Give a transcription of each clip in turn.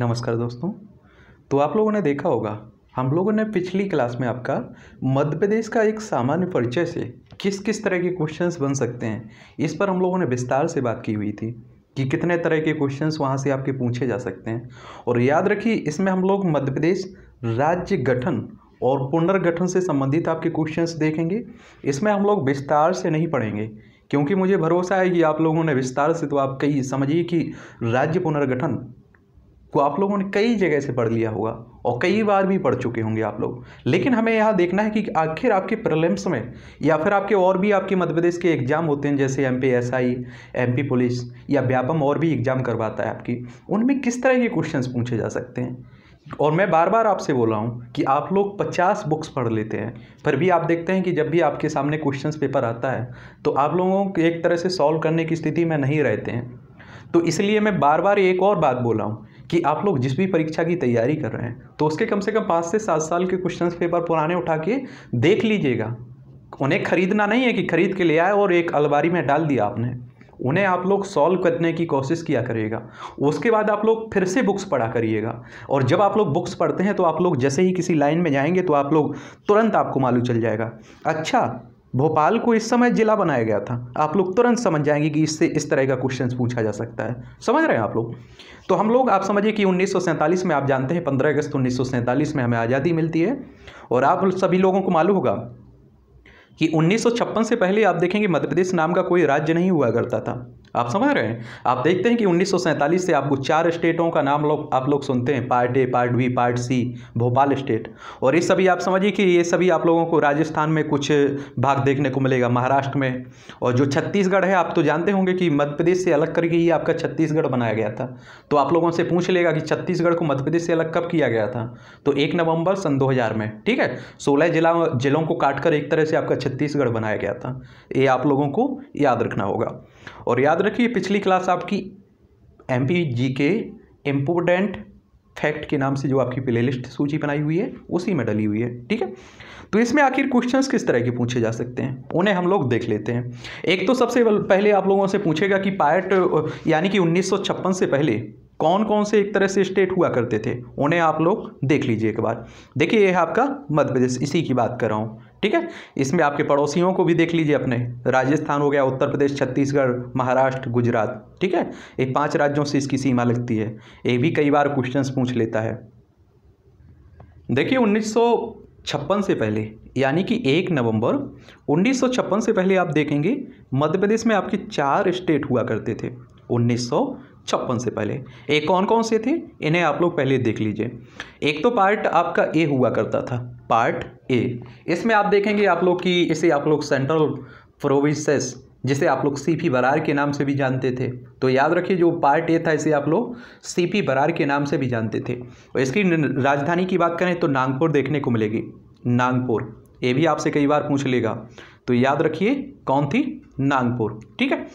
नमस्कार दोस्तों तो आप लोगों ने देखा होगा हम लोगों ने पिछली क्लास में आपका मध्य प्रदेश का एक सामान्य परिचय से किस किस तरह के क्वेश्चंस बन सकते हैं इस पर हम लोगों ने विस्तार से बात की हुई थी कि कितने तरह के क्वेश्चंस वहाँ से आपके पूछे जा सकते हैं और याद रखिए इसमें हम लोग मध्य प्रदेश राज्य गठन और पुनर्गठन से संबंधित आपके क्वेश्चन देखेंगे इसमें हम लोग विस्तार से नहीं पढ़ेंगे क्योंकि मुझे भरोसा है कि आप लोगों ने विस्तार से तो आप कही समझिए कि राज्य पुनर्गठन को आप लोगों ने कई जगह से पढ़ लिया होगा और कई बार भी पढ़ चुके होंगे आप लोग लेकिन हमें यह देखना है कि आखिर आपके प्रलम्स में या फिर आपके और भी आपके मध्य प्रदेश के एग्ज़ाम होते हैं जैसे M P S I M P police या व्यापम और भी एग्ज़ाम करवाता है आपकी उनमें किस तरह के क्वेश्चन पूछे जा सकते हैं और मैं बार बार आपसे बोला हूँ कि आप लोग पचास बुक्स पढ़ लेते हैं पर भी आप देखते हैं कि जब भी आपके सामने क्वेश्चंस पेपर आता है तो आप लोगों को एक तरह से सॉल्व करने की स्थिति में नहीं रहते हैं तो इसलिए मैं बार बार एक और बात बोला हूँ कि आप लोग जिस भी परीक्षा की तैयारी कर रहे हैं तो उसके कम से कम पाँच से सात साल के क्वेश्चन पेपर पुराने उठा के देख लीजिएगा उन्हें खरीदना नहीं है कि खरीद के ले आए और एक अलमारी में डाल दिया आपने उन्हें आप लोग सॉल्व करने की कोशिश किया करिएगा उसके बाद आप लोग फिर से बुक्स पढ़ा करिएगा और जब आप लोग बुक्स पढ़ते हैं तो आप लोग जैसे ही किसी लाइन में जाएंगे तो आप लोग तुरंत आपको मालूम चल जाएगा अच्छा भोपाल को इस समय जिला बनाया गया था आप लोग तुरंत समझ जाएंगे कि इससे इस तरह का क्वेश्चन पूछा जा सकता है समझ रहे हैं आप लोग तो हम लोग आप समझिए कि उन्नीस में आप जानते हैं पंद्रह अगस्त उन्नीस में हमें आज़ादी मिलती है और आप सभी लोगों को मालूम होगा कि उन्नीस से पहले आप देखेंगे मध्य प्रदेश नाम का कोई राज्य नहीं हुआ करता था आप हाँ। समझ रहे हैं आप देखते हैं कि उन्नीस से आपको चार स्टेटों का नाम लोग आप लोग सुनते हैं part A part B part C Bhopal state और ये सभी आप समझिए कि ये सभी आप लोगों को राजस्थान में कुछ भाग देखने को मिलेगा महाराष्ट्र में और जो छत्तीसगढ़ है आप तो जानते होंगे कि मध्य प्रदेश से अलग करके ही आपका छत्तीसगढ़ बनाया गया था तो आप लोगों से पूछ लेगा कि छत्तीसगढ़ को मध्य प्रदेश से अलग कब किया गया था तो एक नवंबर सन दो में ठीक है सोलह जिला जिलों को काटकर एक तरह से आपका छत्तीसगढ़ बनाया गया था ये आप लोगों को याद रखना होगा और याद रखिए पिछली क्लास आपकी एम पी जी के इम्पोर्टेंट फैक्ट के नाम से जो आपकी प्लेलिस्ट सूची बनाई हुई है उसी में डली हुई है ठीक है तो इसमें आखिर क्वेश्चंस किस तरह के पूछे जा सकते हैं उन्हें हम लोग देख लेते हैं एक तो सबसे पहले आप लोगों से पूछेगा कि पायट यानी कि उन्नीस से पहले कौन कौन से एक तरह से स्टेट हुआ करते थे उन्हें आप लोग देख लीजिए एक बार देखिए यह आपका मध्य प्रदेश इसी की बात कर रहा हूँ ठीक है इसमें आपके पड़ोसियों को भी देख लीजिए अपने राजस्थान हो गया उत्तर प्रदेश छत्तीसगढ़ महाराष्ट्र गुजरात ठीक है ये पांच राज्यों से इसकी सीमा लगती है ये भी कई बार क्वेश्चंस पूछ लेता है देखिए उन्नीस छप्पन से पहले यानी कि एक नवंबर उन्नीस से पहले आप देखेंगे मध्य प्रदेश में आपके चार स्टेट हुआ करते थे उन्नीस छप्पन से पहले ये कौन कौन से थे इन्हें आप लोग पहले देख लीजिए एक तो पार्ट आपका ए हुआ करता था पार्ट ए इसमें आप देखेंगे आप लोग की इसे आप लोग सेंट्रल प्रोविसेस जिसे आप लोग सी पी बरार के नाम से भी जानते थे तो याद रखिए जो पार्ट ए था इसे आप लोग सी पी बरार के नाम से भी जानते थे और इसकी राजधानी की बात करें तो नागपुर देखने को मिलेगी नागपुर ये भी आपसे कई बार पूछ लेगा तो याद रखिए कौन थी नागपुर ठीक है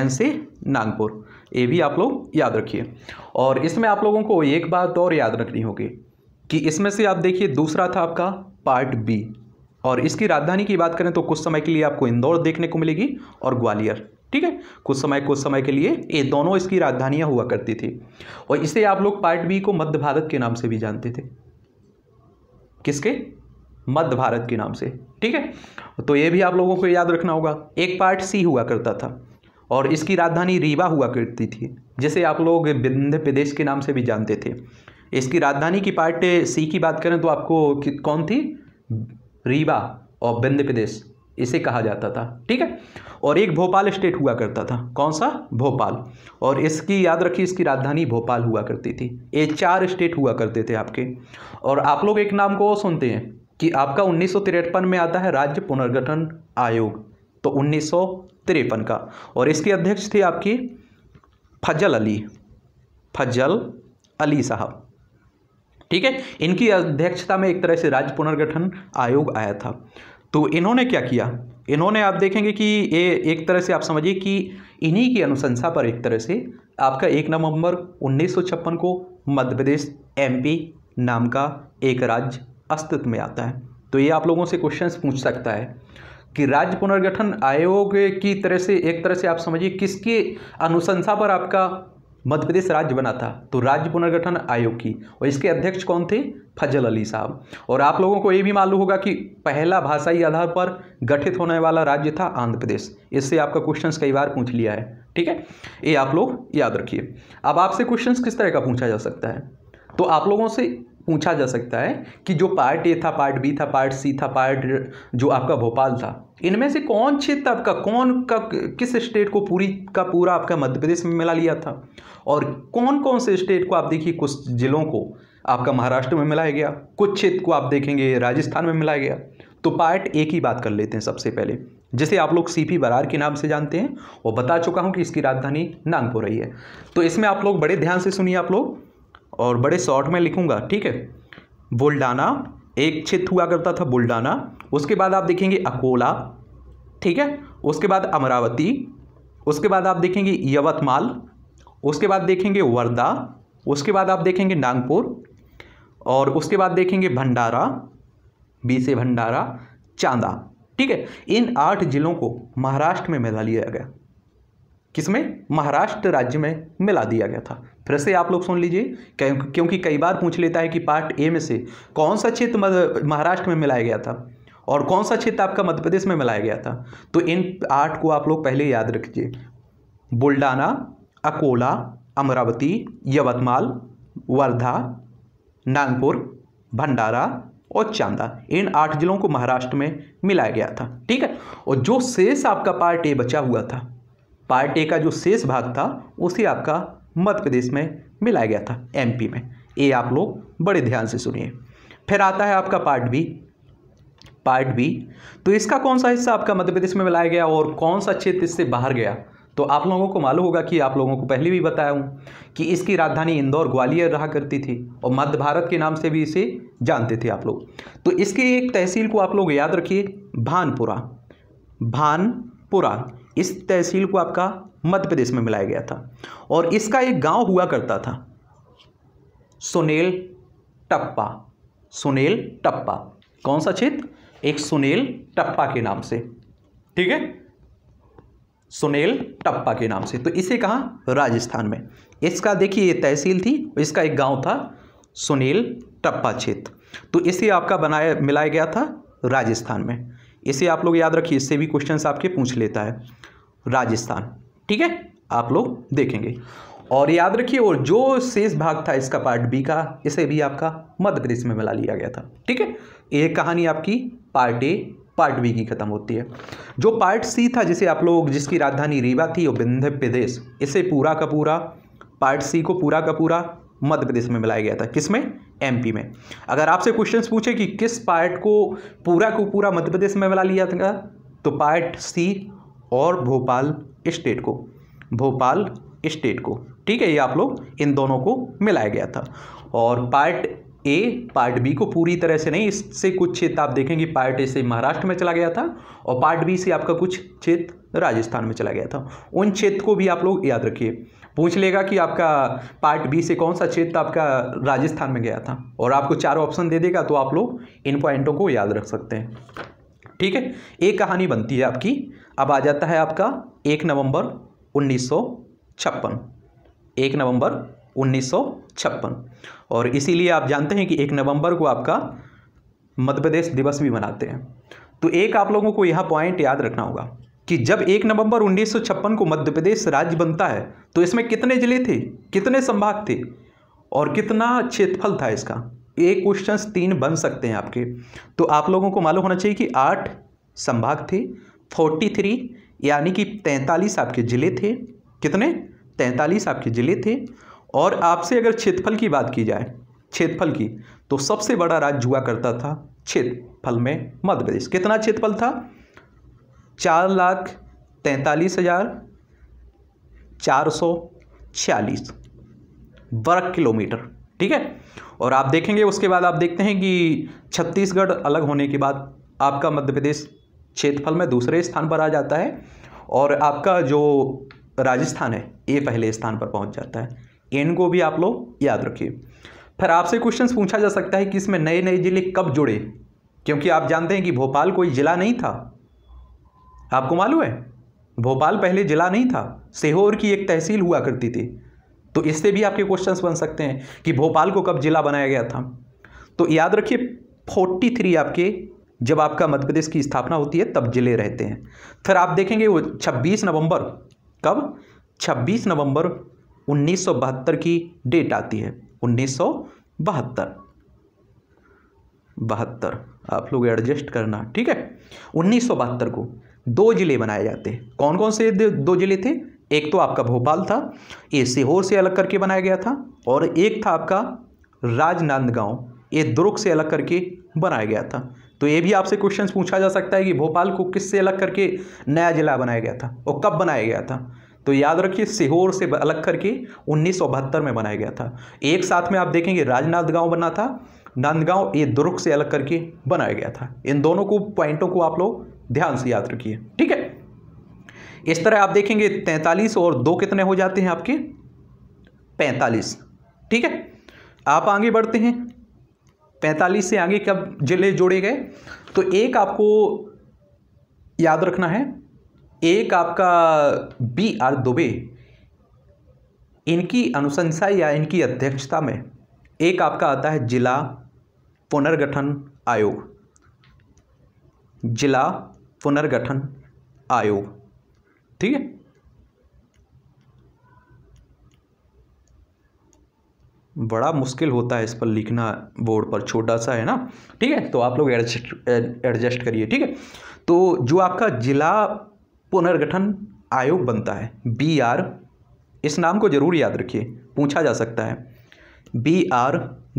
एन से नागपुर ये भी आप लोग याद रखिए और इसमें आप लोगों को एक बात और याद रखनी होगी कि इसमें से आप देखिए दूसरा था आपका पार्ट बी और इसकी राजधानी की बात करें तो कुछ समय के लिए आपको इंदौर देखने को मिलेगी और ग्वालियर ठीक है कुछ समय कुछ समय के लिए ये दोनों इसकी राजधानियाँ हुआ करती थी और इसे आप लोग पार्ट बी को मध्य भारत के नाम से भी जानते थे किसके मध्य भारत के नाम से ठीक है तो ये भी आप लोगों को याद रखना होगा एक पार्ट सी हुआ करता था और इसकी राजधानी रीवा हुआ करती थी जिसे आप लोग विंध्य प्रदेश के नाम से भी जानते थे इसकी राजधानी की पार्ट सी की बात करें तो आपको कौन थी रीवा और विंध्य प्रदेश इसे कहा जाता था ठीक है और एक भोपाल स्टेट हुआ करता था कौन सा भोपाल और इसकी याद रखिए इसकी राजधानी भोपाल हुआ करती थी ये चार स्टेट हुआ करते थे आपके और आप लोग एक नाम को सुनते हैं कि आपका उन्नीस में आता है राज्य पुनर्गठन आयोग तो उन्नीस तिरपन का और इसके अध्यक्ष थे आपके फजल अली फजल अली साहब ठीक है इनकी अध्यक्षता में एक तरह से राज्य पुनर्गठन आयोग आया था तो इन्होंने क्या किया इन्होंने आप देखेंगे कि ये एक तरह से आप समझिए कि इन्हीं की अनुशंसा पर एक तरह से आपका एक नवंबर उन्नीस को मध्य प्रदेश एम नाम का एक राज्य अस्तित्व में आता है तो ये आप लोगों से क्वेश्चंस पूछ सकता है कि राज्य पुनर्गठन आयोग की तरह से एक तरह से आप समझिए किसके अनुशंसा पर आपका मध्य प्रदेश राज्य बना था तो राज्य पुनर्गठन आयोग की और इसके अध्यक्ष कौन थे फजल अली साहब और आप लोगों को ये भी मालूम होगा कि पहला भाषाई आधार पर गठित होने वाला राज्य था आंध्र प्रदेश इससे आपका क्वेश्चंस कई बार पूछ लिया है ठीक है ये आप लोग याद रखिए अब आपसे क्वेश्चन किस तरह का पूछा जा सकता है तो आप लोगों से पूछा जा सकता है कि जो पार्ट ए था पार्ट बी था पार्ट सी था पार्ट जो आपका भोपाल था इनमें से कौन क्षेत्र आपका कौन का किस स्टेट को पूरी का पूरा आपका मध्य प्रदेश में मिला लिया था और कौन कौन से स्टेट को आप देखिए कुछ ज़िलों को आपका महाराष्ट्र में मिलाया गया कुछ क्षेत्र को आप देखेंगे राजस्थान में मिलाया गया तो पार्ट ए की बात कर लेते हैं सबसे पहले जिसे आप लोग सी पी बरार के नाम से जानते हैं और बता चुका हूं कि इसकी राजधानी नागपुर रही है तो इसमें आप लोग बड़े ध्यान से सुनिए आप लोग और बड़े शॉर्ट में लिखूँगा ठीक है बुल्डाना एक क्षेत्र हुआ करता था बुल्डाना उसके बाद आप देखेंगे अकोला ठीक है उसके बाद अमरावती उसके बाद आप देखेंगे यवतमाल उसके बाद देखेंगे वर्धा उसके बाद आप देखेंगे नागपुर और उसके बाद देखेंगे भंडारा बी से भंडारा चांदा ठीक है इन आठ जिलों को महाराष्ट्र में मिला लिया गया किसमें महाराष्ट्र राज्य में मिला दिया गया था फिर से आप लोग सुन लीजिए क्योंकि कई बार पूछ लेता है कि पार्ट ए में से कौन सा क्षेत्र महाराष्ट्र में मिलाया गया था और कौन सा क्षेत्र आपका मध्य प्रदेश में मिलाया गया था तो इन आठ को आप लोग पहले याद रखिए बुल्डाना अकोला अमरावती यवतमाल वर्धा नागपुर भंडारा और चांदा इन आठ जिलों को महाराष्ट्र में मिलाया गया था ठीक है और जो शेष आपका पार्ट ए बचा हुआ था पार्ट ए का जो शेष भाग था उसे आपका मध्य प्रदेश में मिलाया गया था एमपी में ये आप लोग बड़े ध्यान से सुनिए फिर आता है आपका पार्ट बी पार्ट बी तो इसका कौन सा हिस्सा आपका मध्य प्रदेश में मिलाया गया और कौन सा क्षेत्र इससे बाहर गया तो आप लोगों को मालूम होगा कि आप लोगों को पहले भी बताया हूँ कि इसकी राजधानी इंदौर ग्वालियर रहा करती थी और मध्य भारत के नाम से भी इसे जानते थे आप लोग तो इसकी एक तहसील को आप लोग याद रखिए भानपुरा भानपुरा इस तहसील को आपका मध्य प्रदेश में मिलाया गया था और इसका एक गांव हुआ करता था सुनेल टप्पा सुनेल टप्पा कौन सा क्षेत्र एक सुनेल टप्पा के नाम से ठीक है सुनेल टप्पा के नाम से तो इसे कहा राजस्थान में इसका देखिए ये तहसील थी इसका एक गांव था सुनील टप्पा क्षेत्र तो इसे आपका बनाया मिलाया गया था राजस्थान में इसे आप लोग याद रखिए इससे भी क्वेश्चन आपके पूछ लेता है राजस्थान ठीक है आप लोग देखेंगे और याद रखिए और जो शेष भाग था इसका पार्ट बी का इसे भी आपका मध्य प्रदेश में मिला लिया गया था ठीक है एक कहानी आपकी पार्ट ए पार्ट बी की खत्म होती है जो पार्ट सी था जिसे आप लोग जिसकी राजधानी रीवा थी और विंध्य प्रदेश इसे पूरा का पूरा पार्ट सी को पूरा का पूरा मध्य प्रदेश में मिलाया गया था किसमें पी में अगर आपसे क्वेश्चन पूछे कि किस पार्ट को पूरा को पूरा मध्य प्रदेश में मिला लिया था तो पार्ट सी और भोपाल स्टेट को भोपाल स्टेट को ठीक है ये आप लोग इन दोनों को मिलाया गया था और पार्ट ए पार्ट बी को पूरी तरह से नहीं इससे कुछ क्षेत्र आप देखेंगे पार्ट ए से महाराष्ट्र में चला गया था और पार्ट बी से आपका कुछ क्षेत्र राजस्थान में चला गया था उन क्षेत्र को भी आप लोग याद रखिए पूछ लेगा कि आपका पार्ट बी से कौन सा क्षेत्र आपका राजस्थान में गया था और आपको चार ऑप्शन दे देगा तो आप लोग इन पॉइंटों को याद रख सकते हैं ठीक है एक कहानी बनती है आपकी अब आ जाता है आपका एक नवंबर उन्नीस एक नवंबर उन्नीस और इसीलिए आप जानते हैं कि एक नवंबर को आपका मध्य प्रदेश दिवस भी मनाते हैं तो एक आप लोगों को यह पॉइंट याद रखना होगा कि जब एक नवंबर छप्पन को मध्य प्रदेश राज्य बनता है तो इसमें कितने जिले थे कितने संभाग थे और कितना क्षेत्रफल था इसका ये क्वेश्चन तीन बन सकते हैं आपके तो आप लोगों को मालूम होना चाहिए कि आठ संभाग थे फोर्टी थ्री यानी कि तैंतालीस आपके ज़िले थे कितने तैंतालीस आपके ज़िले थे और आपसे अगर क्षेत्रफल की बात की जाए क्षेत्रफल की तो सबसे बड़ा राज्य हुआ करता था क्षेत्रफल में मध्य प्रदेश कितना क्षेत्रफल था चार लाख तैंतालीस हजार चार सौ छियालीस वर्ग किलोमीटर ठीक है और आप देखेंगे उसके बाद आप देखते हैं कि छत्तीसगढ़ अलग होने के बाद आपका मध्य प्रदेश क्षेत्रफल में दूसरे स्थान पर आ जाता है और आपका जो राजस्थान है ये पहले स्थान पर पहुंच जाता है इनको भी आप लोग याद रखिए फिर आपसे क्वेश्चन पूछा जा सकता है कि इसमें नए नए ज़िले कब जुड़े क्योंकि आप जानते हैं कि भोपाल कोई ज़िला नहीं था आपको मालूम है भोपाल पहले ज़िला नहीं था सीहोर की एक तहसील हुआ करती थी तो इससे भी आपके क्वेश्चंस बन सकते हैं कि भोपाल को कब जिला बनाया गया था तो याद रखिए 43 आपके जब आपका मध्य प्रदेश की स्थापना होती है तब जिले रहते हैं फिर आप देखेंगे वो 26 नवंबर कब 26 नवंबर उन्नीस की डेट आती है उन्नीस सौ बहत्तर बहत्तर आप लोग एडजस्ट करना ठीक है उन्नीस सौ बहत्तर को दो जिले बनाए जाते हैं कौन कौन से दो जिले थे एक तो आपका भोपाल था ये सीहोर से अलग करके बनाया गया था और एक था आपका राजनांदगांव ये दुर्ग से अलग करके बनाया गया था तो ये भी आपसे क्वेश्चन पूछा जा सकता है कि भोपाल को किससे अलग करके नया जिला बनाया गया था और कब बनाया गया था तो याद रखिए सीहोर से अलग करके उन्नीस में बनाया गया था एक साथ में आप देखेंगे राजनांदगांव बना था नंदगांव ये दुर्ग से अलग करके बनाया गया था इन दोनों को पॉइंटों को आप लोग ध्यान से याद रखिए ठीक है इस तरह आप देखेंगे तैंतालीस और दो कितने हो जाते हैं आपके पैंतालीस ठीक है आप आगे बढ़ते हैं पैंतालीस से आगे कब जिले जोड़े गए तो एक आपको याद रखना है एक आपका बी आर दुबे इनकी अनुशंसा या इनकी अध्यक्षता में एक आपका आता है जिला पुनर्गठन आयोग जिला पुनर्गठन आयोग ठीक है बड़ा मुश्किल होता है इस पर लिखना बोर्ड पर छोटा सा है ना ठीक है तो आप लोग एडजस्ट एडजस्ट करिए ठीक है तो जो आपका जिला पुनर्गठन आयोग बनता है बी आर इस नाम को जरूर याद रखिए पूछा जा सकता है बी आर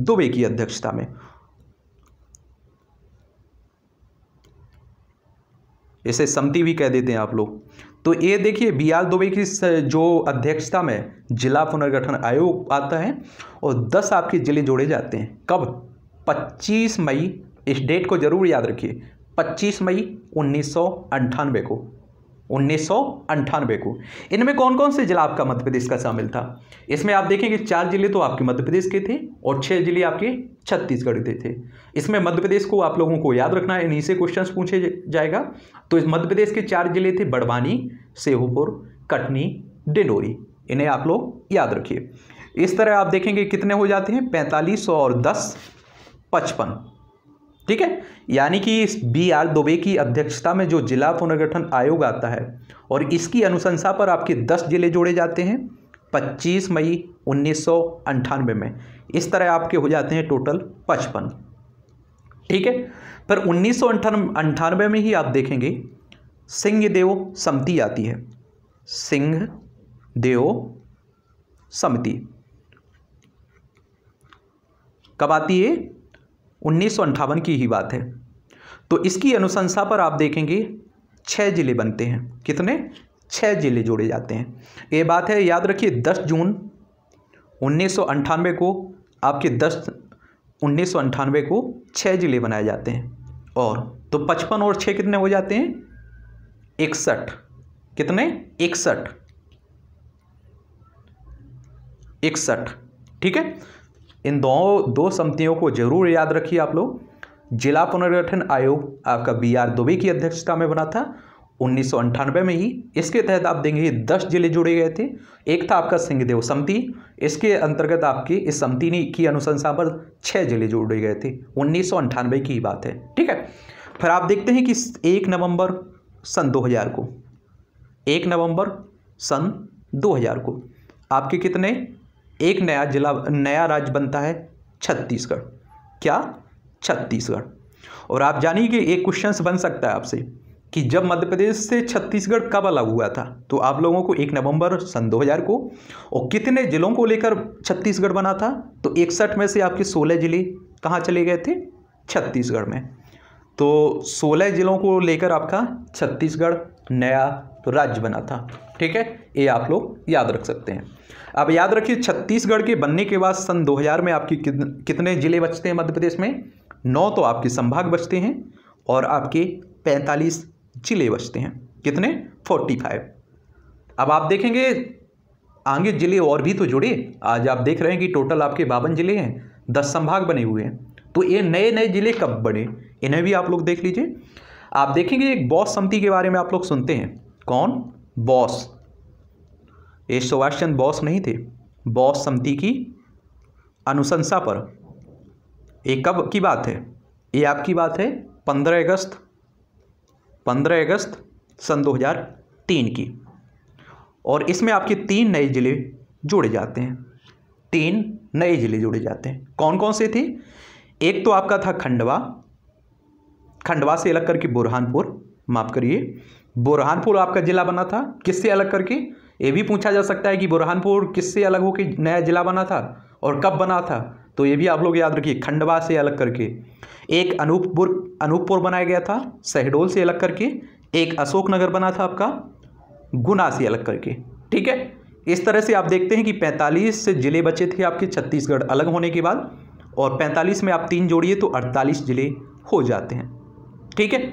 दुबे की अध्यक्षता में इसे समिति भी कह देते हैं आप लोग तो ये देखिए बी आर दुबे की जो अध्यक्षता में जिला पुनर्गठन आयोग आता है और दस आपके जिले जोड़े जाते हैं कब पच्चीस मई इस डेट को जरूर याद रखिए 25 मई उन्नीस को उन्नीस को इनमें कौन कौन से जिला आपका मध्य प्रदेश का शामिल था इसमें आप देखेंगे चार जिले तो आपके मध्य प्रदेश के थे और छह जिले आपके छत्तीसगढ़ के थे इसमें मध्य प्रदेश को आप लोगों को याद रखना है इन्हीं से क्वेश्चन पूछे जाएगा तो इस मध्य प्रदेश के चार जिले थे बड़वानी सेहूपुर कटनी डिंडोरी इन्हें आप लोग याद रखिए इस तरह आप देखेंगे कितने हो जाते हैं पैंतालीस और दस पचपन ठीक है यानी कि बी आर दुबे की अध्यक्षता में जो जिला पुनर्गठन आयोग आता है और इसकी अनुशंसा पर आपके दस जिले जोड़े जाते हैं पच्चीस मई उन्नीस में इस तरह आपके हो जाते हैं टोटल पचपन ठीक है पर उन्नीस अंठानवे में ही आप देखेंगे सिंह देव समिति आती है सिंह देव समिति कब आती है उन्नीस की ही बात है तो इसकी अनुशंसा पर आप देखेंगे छः ज़िले बनते हैं कितने छः ज़िले जोड़े जाते हैं ये बात है याद रखिए 10 जून उन्नीस को आपके 10 उन्नीस को छः ज़िले बनाए जाते हैं और तो 55 और छः कितने हो जाते हैं इकसठ कितने इकसठ इकसठ ठीक है इन दो दो समितियों को जरूर याद रखिए आप लोग जिला पुनर्गठन आयोग आपका बी आर दुबे की अध्यक्षता में बना था उन्नीस में ही इसके तहत आप देंगे दस जिले जुड़े गए थे एक था आपका सिंहदेव समिति इसके अंतर्गत आपकी इस समिति ने की अनुशंसा पर छः जिले जुड़े गए थे उन्नीस की बात है ठीक है फिर आप देखते हैं कि एक नवंबर सन 2000 को एक नवंबर सन 2000 को आपके कितने एक नया जिला नया राज्य बनता है छत्तीसगढ़ क्या छत्तीसगढ़ और आप जानिए कि एक क्वेश्चन बन सकता है आपसे कि जब मध्य प्रदेश से छत्तीसगढ़ कब अलग हुआ था तो आप लोगों को एक नवंबर सन 2000 को और कितने जिलों को लेकर छत्तीसगढ़ बना था तो इकसठ में से आपके 16 जिले कहाँ चले गए थे छत्तीसगढ़ में तो 16 जिलों को लेकर आपका छत्तीसगढ़ नया राज्य बना था ठीक है ये आप लोग याद रख सकते हैं अब याद रखिए छत्तीसगढ़ के बनने के बाद सन 2000 में आपकी कितने जिले बचते हैं मध्य प्रदेश में नौ तो आपके संभाग बचते हैं और आपके 45 जिले बचते हैं कितने 45 अब आप देखेंगे आगे जिले और भी तो जुड़े आज आप देख रहे हैं कि टोटल आपके बावन जिले हैं दस संभाग बने हुए हैं तो ये नए नए जिले कब बने इन्हें भी आप लोग देख लीजिए आप देखेंगे एक बॉस समिति के बारे में आप लोग सुनते हैं कौन बॉस ये सुभाष चंद्र बोस नहीं थे बोस समिति की अनुशंसा पर ये कब की बात है ये आपकी बात है पंद्रह अगस्त पंद्रह अगस्त सन दो हजार तीन की और इसमें आपके तीन नए ज़िले जुड़े जाते हैं तीन नए ज़िले जुड़े जाते हैं कौन कौन से थे एक तो आपका था खंडवा खंडवा से अलग करके बुरहानपुर माफ़ करिए बुरहानपुर आपका ज़िला बना था किससे अलग करके ये भी पूछा जा सकता है कि बुरहानपुर किससे अलग होकर नया जिला बना था और कब बना था तो ये भी आप लोग याद रखिए खंडवा से अलग करके एक अनूपपुर अनूपपुर बनाया गया था शहडोल से अलग करके एक अशोकनगर बना था आपका गुना से अलग करके ठीक है इस तरह से आप देखते हैं कि 45 से ज़िले बचे थे आपके छत्तीसगढ़ अलग होने के बाद और 45 में आप तीन जोड़िए तो 48 ज़िले हो जाते हैं ठीक है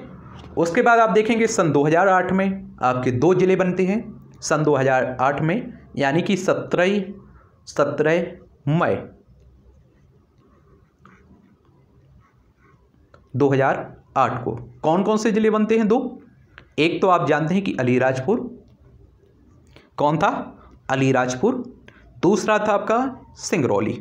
उसके बाद आप देखेंगे सन 2008 में आपके दो ज़िले बनते हैं सन 2008 में यानी कि सत्रह सत्रह मई 2008 को कौन कौन से ज़िले बनते हैं दो एक तो आप जानते हैं कि अलीराजपुर कौन था अलीराजपुर दूसरा था आपका सिंगरौली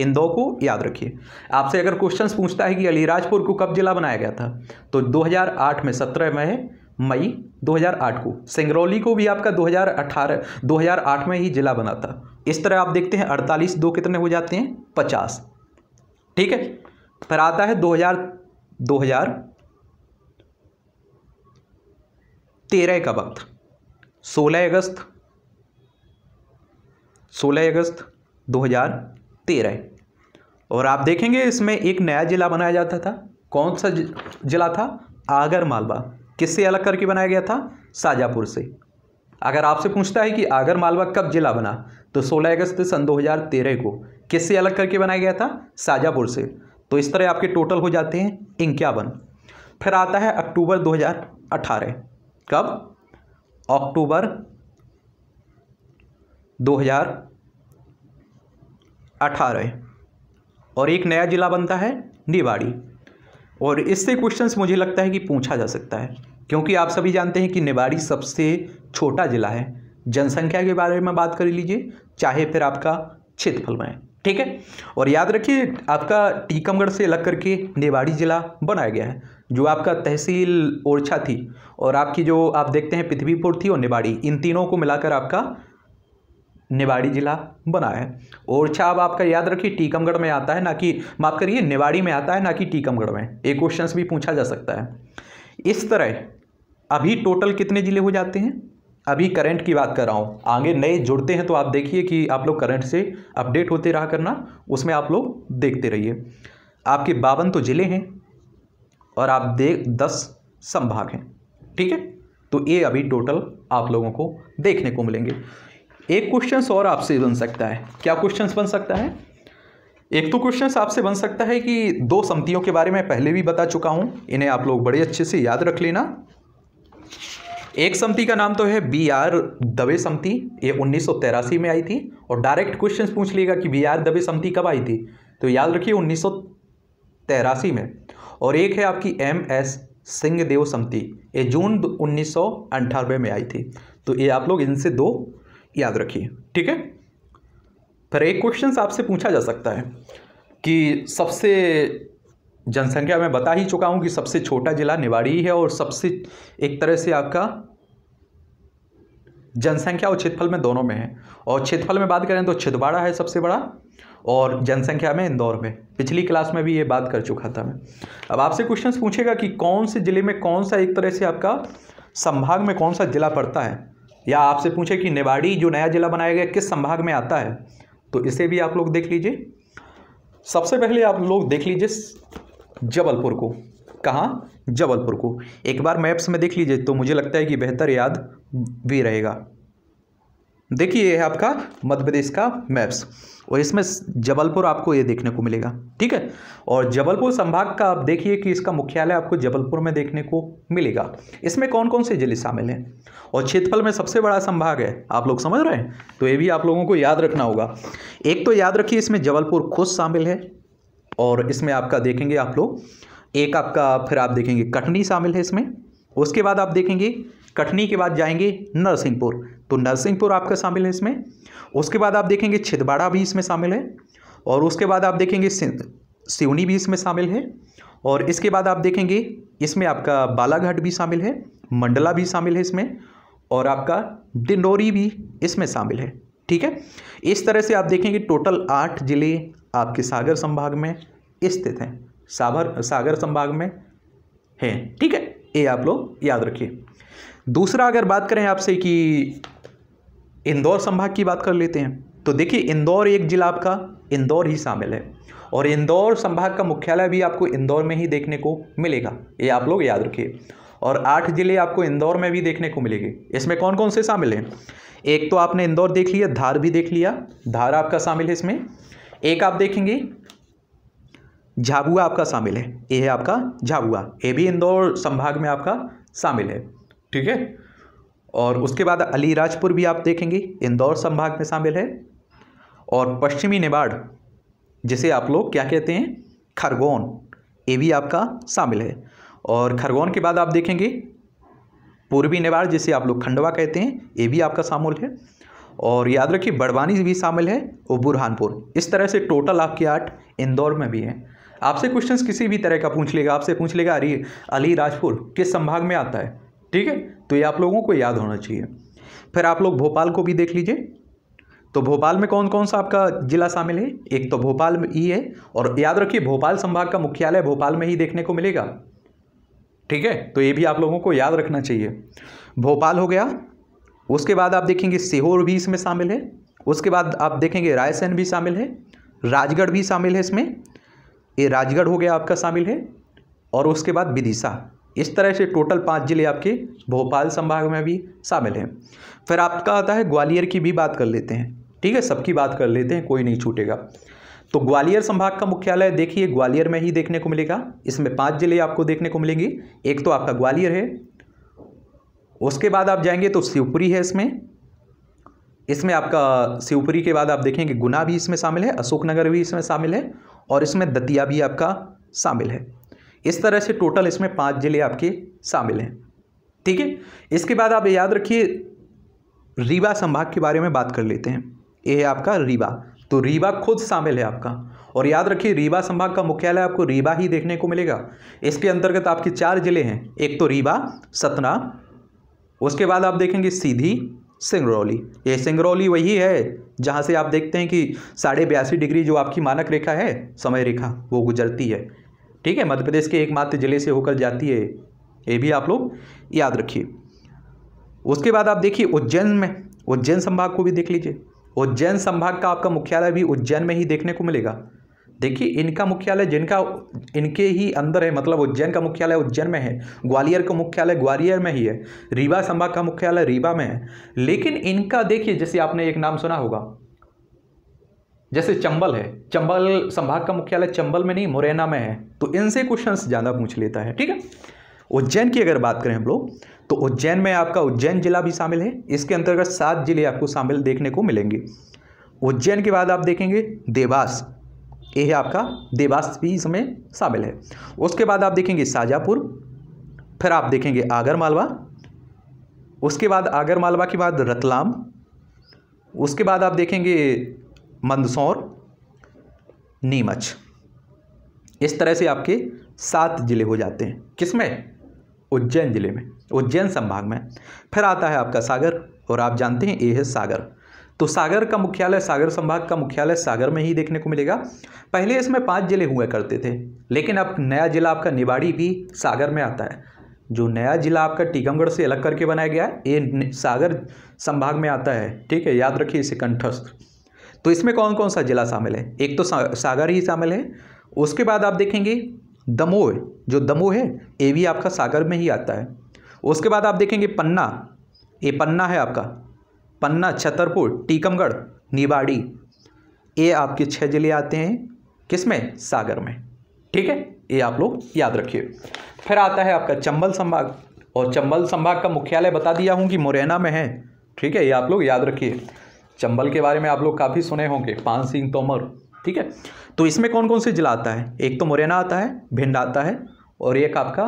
इन दो को याद रखिए आपसे अगर क्वेश्चन पूछता है कि अलीराजपुर को कब जिला बनाया गया था तो 2008 में सत्रह मई मई 2008 को सिंगरौली को भी आपका 2018 2008 में ही जिला बना था इस तरह आप देखते हैं 48 दो कितने हो जाते हैं 50 ठीक है फिर आता है 2000 2013 का वक्त 16 अगस्त 16 अगस्त 2013 और आप देखेंगे इसमें एक नया ज़िला बनाया जाता था कौन सा जिला था आगर मालवा किससे अलग करके बनाया गया था साजापुर से अगर आपसे पूछता है कि आगर मालवा कब जिला बना तो 16 अगस्त सन 2013 को किससे अलग करके बनाया गया था साजापुर से तो इस तरह आपके टोटल हो जाते हैं इक्यावन फिर आता है अक्टूबर 2018 कब अक्टूबर 2018 और एक नया जिला बनता है निवाड़ी और इससे क्वेश्चंस मुझे लगता है कि पूछा जा सकता है क्योंकि आप सभी जानते हैं कि निवाड़ी सबसे छोटा ज़िला है जनसंख्या के बारे में बात कर लीजिए चाहे फिर आपका क्षेत्रफल में ठीक है और याद रखिए आपका टीकमगढ़ से अलग करके नेवाड़ी ज़िला बनाया गया है जो आपका तहसील ओरछा थी और आपकी जो आप देखते हैं पृथ्वीपुर थी और नेवाड़ी इन तीनों को मिलाकर आपका निवाड़ी जिला बना है ओरछा अब आपका याद रखिए टीकमगढ़ में आता है ना कि माफ करिए निवाड़ी में आता है ना कि टीकमगढ़ में एक क्वेश्चन भी पूछा जा सकता है इस तरह अभी टोटल कितने ज़िले हो जाते हैं अभी करंट की बात कर रहा हूँ आगे नए जुड़ते हैं तो आप देखिए कि आप लोग करंट से अपडेट होते रहा करना उसमें आप लोग देखते रहिए आपके बावन तो ज़िले हैं और आप देख दस संभाग हैं ठीक है तो ये अभी टोटल आप लोगों को देखने को मिलेंगे एक क्वेश्चन और आपसे बन सकता है क्या क्वेश्चन बन सकता है एक तो क्वेश्चन आपसे बन सकता है कि दो समितियों के बारे में पहले भी बता चुका हूं इन्हें आप लोग बड़े अच्छे से याद रख लेना एक समिति का नाम तो है बी आर दबे समिति ये उन्नीस में आई थी और डायरेक्ट क्वेश्चन पूछ लेगा कि बी आर दबे समिति कब आई थी तो याद रखिए उन्नीस में और एक है आपकी एम एस सिंह देव समिति ये जून उन्नीस में आई थी तो ये आप लोग इनसे दो याद रखिए ठीक है पर एक क्वेश्चन आपसे पूछा जा सकता है कि सबसे जनसंख्या में बता ही चुका हूं कि सबसे छोटा जिला निवाड़ी है और सबसे एक तरह से आपका जनसंख्या और क्षेत्रफल में दोनों में है और क्षेत्रफल में बात करें तो छिदवाड़ा है सबसे बड़ा और जनसंख्या में इंदौर में पिछली क्लास में भी ये बात कर चुका था मैं अब आपसे क्वेश्चन पूछेगा कि कौन से ज़िले में कौन सा एक तरह से आपका संभाग में कौन सा ज़िला पड़ता है या आपसे पूछे कि नेवाड़ी जो नया जिला बनाया गया किस संभाग में आता है तो इसे भी आप लोग देख लीजिए सबसे पहले आप लोग देख लीजिए जबलपुर को कहाँ जबलपुर को एक बार मैप्स में देख लीजिए तो मुझे लगता है कि बेहतर याद भी रहेगा देखिए ये है आपका मध्य प्रदेश का मैप्स और इसमें जबलपुर आपको ये देखने को मिलेगा ठीक है और जबलपुर संभाग का आप देखिए कि इसका मुख्यालय आपको जबलपुर में देखने को मिलेगा इसमें कौन कौन से जिले शामिल हैं और क्षेत्रफल में सबसे बड़ा संभाग है आप लोग समझ रहे हैं तो ये भी आप लोगों को याद रखना होगा एक तो याद रखिए इसमें जबलपुर खुद शामिल है और इसमें आपका देखेंगे आप लोग एक आपका फिर आप देखेंगे कटनी शामिल है इसमें उसके बाद आप देखेंगे कटनी के बाद जाएंगे नरसिंहपुर तो नरसिंहपुर आपका शामिल है इसमें उसके बाद आप देखेंगे छिदवाड़ा भी इसमें शामिल है और उसके बाद आप देखेंगे सिवनी भी इसमें शामिल है और इसके बाद आप देखेंगे इसमें आपका बालाघाट भी शामिल है मंडला भी शामिल है इसमें और आपका डिंडोरी भी इसमें शामिल है ठीक है इस तरह से आप देखेंगे टोटल आठ जिले आपके सागर संभाग में स्थित हैं सागर सागर संभाग में हैं ठीक है ये आप लोग याद रखिए दूसरा अगर बात करें आपसे कि इंदौर संभाग की बात कर लेते हैं तो देखिए इंदौर एक जिला आपका इंदौर ही शामिल है और इंदौर संभाग का मुख्यालय भी आपको इंदौर में ही देखने को मिलेगा ये आप लोग याद रखिए और आठ जिले आपको इंदौर में भी देखने को मिलेंगे इसमें कौन कौन से शामिल हैं एक तो आपने इंदौर देख लिया धार भी देख लिया धार आपका शामिल है इसमें एक आप देखेंगे झाबुआ आपका शामिल है ये है आपका झाबुआ ये भी इंदौर संभाग में आपका शामिल है ठीक है और उसके बाद अलीराजपुर भी आप देखेंगे इंदौर संभाग में शामिल है और पश्चिमी नेबाड़ जिसे आप लोग क्या कहते हैं खरगोन ये भी आपका शामिल है और खरगोन के बाद आप देखेंगे पूर्वी नेवाड़ जिसे आप लोग खंडवा कहते हैं ये भी आपका शामिल है और याद रखिए बड़वानी भी शामिल है और बुरहानपुर इस तरह से टोटल आपके आठ इंदौर में भी हैं आपसे क्वेश्चंस किसी भी तरह का पूछ लेगा आपसे पूछ लेगा अरे अलीराजपुर किस संभाग में आता है ठीक है तो ये आप लोगों को याद होना चाहिए फिर आप लोग भोपाल को भी देख लीजिए तो भोपाल में कौन कौन सा आपका जिला शामिल है एक तो भोपाल में ही है और याद रखिए भोपाल संभाग का मुख्यालय भोपाल में ही देखने को मिलेगा ठीक है तो ये भी आप लोगों को याद रखना चाहिए भोपाल हो गया उसके बाद आप देखेंगे सीहोर भी इसमें शामिल है उसके बाद आप देखेंगे रायसेन भी शामिल है राजगढ़ भी शामिल है इसमें ये राजगढ़ हो गया आपका शामिल है और उसके बाद विदिशा इस तरह से टोटल पाँच जिले आपके भोपाल संभाग में भी शामिल हैं फिर आपका आता है ग्वालियर की भी बात कर लेते हैं ठीक है सबकी बात कर लेते हैं कोई नहीं छूटेगा तो ग्वालियर संभाग का मुख्यालय देखिए ग्वालियर में ही देखने को मिलेगा इसमें पाँच जिले आपको देखने को मिलेंगे एक तो आपका ग्वालियर है उसके बाद आप जाएंगे तो शिवपुरी है इसमें इसमें आपका शिवपुरी के बाद आप देखेंगे गुना भी इसमें शामिल है अशोकनगर भी इसमें शामिल है और इसमें दतिया भी आपका शामिल है इस तरह से टोटल इसमें पाँच ज़िले आपके शामिल हैं ठीक है इसके बाद आप याद रखिए रीवा संभाग के बारे में बात कर लेते हैं ये है आपका रीवा तो रीवा खुद शामिल है आपका और याद रखिए रीवा संभाग का मुख्यालय आपको रीवा ही देखने को मिलेगा इसके अंतर्गत आपके चार जिले हैं एक तो रीवा सतना उसके बाद आप देखेंगे सीधी सिंगरौली ये सिंगरौली वही है जहाँ से आप देखते हैं कि साढ़े बयासी डिग्री जो आपकी मानक रेखा है समय रेखा वो गुजरती है ठीक है मध्य प्रदेश के एकमात्र ज़िले से होकर जाती है ये भी आप लोग याद रखिए उसके बाद आप देखिए उज्जैन में उज्जैन संभाग को भी देख लीजिए उज्जैन संभाग का आपका मुख्यालय भी उज्जैन में ही देखने को मिलेगा देखिए इनका मुख्यालय जिनका इनके ही अंदर है मतलब उज्जैन का मुख्यालय उज्जैन में है ग्वालियर का मुख्यालय ग्वालियर में ही है रीवा संभाग का मुख्यालय रीवा में है लेकिन इनका देखिए जैसे आपने एक नाम सुना होगा जैसे चंबल है चंबल संभाग का मुख्यालय चंबल में नहीं मुरैना में है तो इनसे क्वेश्चन ज़्यादा पूछ लेता है ठीक है उज्जैन की अगर बात करें हम लोग तो उज्जैन में आपका उज्जैन जिला भी शामिल है इसके अंतर्गत सात जिले आपको शामिल देखने को मिलेंगे उज्जैन के बाद आप देखेंगे देवास ये है आपका देवास भी इसमें शामिल है उसके बाद आप देखेंगे शाजापुर फिर आप देखेंगे आगर मालवा उसके बाद आगर मालवा के बाद रतलाम उसके बाद आप देखेंगे मंदसौर नीमच इस तरह से आपके सात ज़िले हो जाते हैं किसमें उज्जैन ज़िले में उज्जैन संभाग में फिर आता है आपका सागर और आप जानते हैं ये है सागर तो सागर का मुख्यालय सागर संभाग का मुख्यालय सागर में ही देखने को मिलेगा पहले इसमें पांच जिले हुआ करते थे लेकिन अब नया जिला आपका निवाड़ी भी सागर में आता है जो नया जिला आपका टीकमगढ़ से अलग करके बनाया गया है ये सागर संभाग में आता है ठीक है याद रखिए इसे कंठस्थ तो इसमें कौन कौन सा जिला शामिल है एक तो सागर ही शामिल है उसके बाद आप देखेंगे दमोह जो दमोह है ये भी आपका सागर में ही आता है उसके बाद आप देखेंगे पन्ना ये पन्ना है आपका पन्ना छतरपुर टीकमगढ़ निवाड़ी ये आपके छः जिले आते हैं किसमें सागर में ठीक है ये आप लोग याद रखिए फिर आता है आपका चंबल संभाग और चंबल संभाग का मुख्यालय बता दिया हूँ कि मुरैना में है ठीक है ये आप लोग याद रखिए चंबल के बारे में आप लोग काफ़ी सुने होंगे पान सिंह तोमर ठीक है तो इसमें कौन कौन से जिला आता है एक तो मुरैना आता है भिंड आता है और एक आपका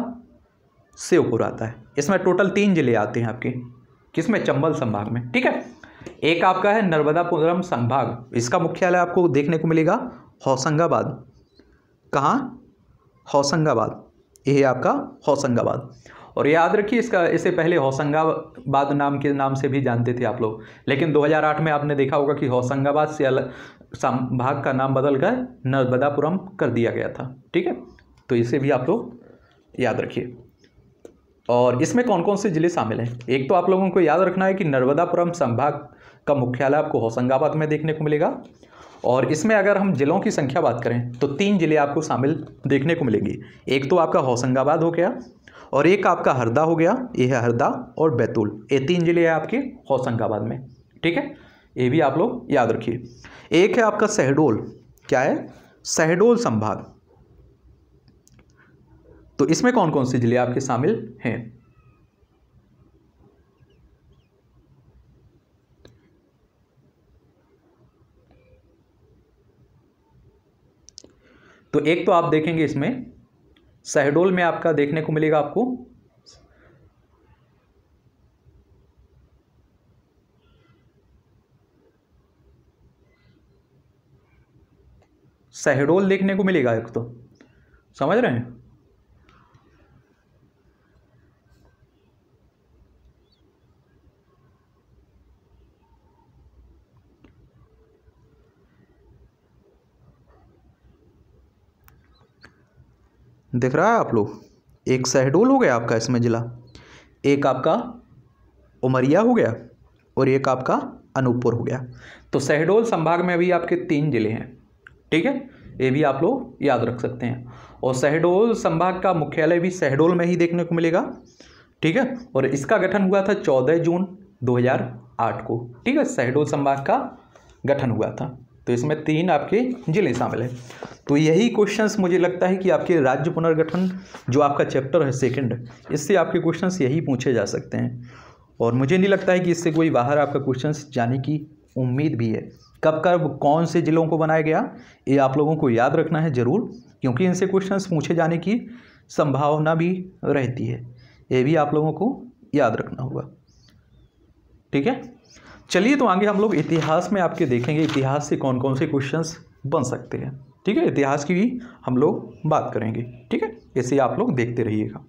शिवपुर आता है इसमें टोटल तीन जिले आते हैं आपके किसमें चंबल संभाग में ठीक है एक आपका है नर्मदापुरम संभाग इसका मुख्यालय आपको देखने को मिलेगा होशंगाबाद कहाँ होशंगाबाद यह आपका होशंगाबाद और याद रखिए इसका इसे पहले होशंगाबाद नाम के नाम से भी जानते थे आप लोग लेकिन 2008 में आपने देखा होगा कि होशंगाबाद से अलग संभाग का नाम बदल कर नर्मदापुरम कर दिया गया था ठीक है तो इसे भी आप लोग याद रखिए और इसमें कौन कौन से ज़िले शामिल हैं एक तो आप लोगों को याद रखना है कि नर्मदापुरम संभाग का मुख्यालय आपको होशंगाबाद में देखने को मिलेगा और इसमें अगर हम ज़िलों की संख्या बात करें तो तीन ज़िले आपको शामिल देखने को मिलेंगे एक तो आपका होशंगाबाद हो गया और एक आपका हरदा हो गया ये है हरदा और बैतूल ये तीन जिले हैं आपके होशंगाबाद में ठीक है ये भी आप लोग याद रखिए एक है आपका शहडोल क्या है शहडोल संभाग तो इसमें कौन कौन से जिले आपके शामिल हैं तो एक तो आप देखेंगे इसमें सहडोल में आपका देखने को मिलेगा आपको सहडोल देखने को मिलेगा एक तो समझ रहे हैं दिख रहा है आप लोग एक शहडोल हो गया आपका इसमें ज़िला एक आपका उमरिया हो गया और एक आपका अनूपपुर हो गया तो शहडोल संभाग में अभी आपके तीन ज़िले हैं ठीक है ये भी आप लोग याद रख सकते हैं और शहडोल संभाग का मुख्यालय भी शहडोल में ही देखने को मिलेगा ठीक है और इसका गठन हुआ था चौदह जून 2008 को ठीक है शहडोल संभाग का गठन हुआ था तो इसमें तीन आपके जिले शामिल हैं तो यही क्वेश्चंस मुझे लगता है कि आपके राज्य पुनर्गठन जो आपका चैप्टर है सेकंड इससे आपके क्वेश्चंस यही पूछे जा सकते हैं और मुझे नहीं लगता है कि इससे कोई बाहर आपका क्वेश्चंस जाने की उम्मीद भी है कब कब कौन से ज़िलों को बनाया गया ये आप लोगों को याद रखना है ज़रूर क्योंकि इनसे क्वेश्चन पूछे जाने की संभावना भी रहती है ये भी आप लोगों को याद रखना होगा ठीक है चलिए तो आगे हम लोग इतिहास में आपके देखेंगे इतिहास से कौन कौन से क्वेश्चंस बन सकते हैं ठीक है इतिहास की भी हम लोग बात करेंगे ठीक है इसे आप लोग देखते रहिएगा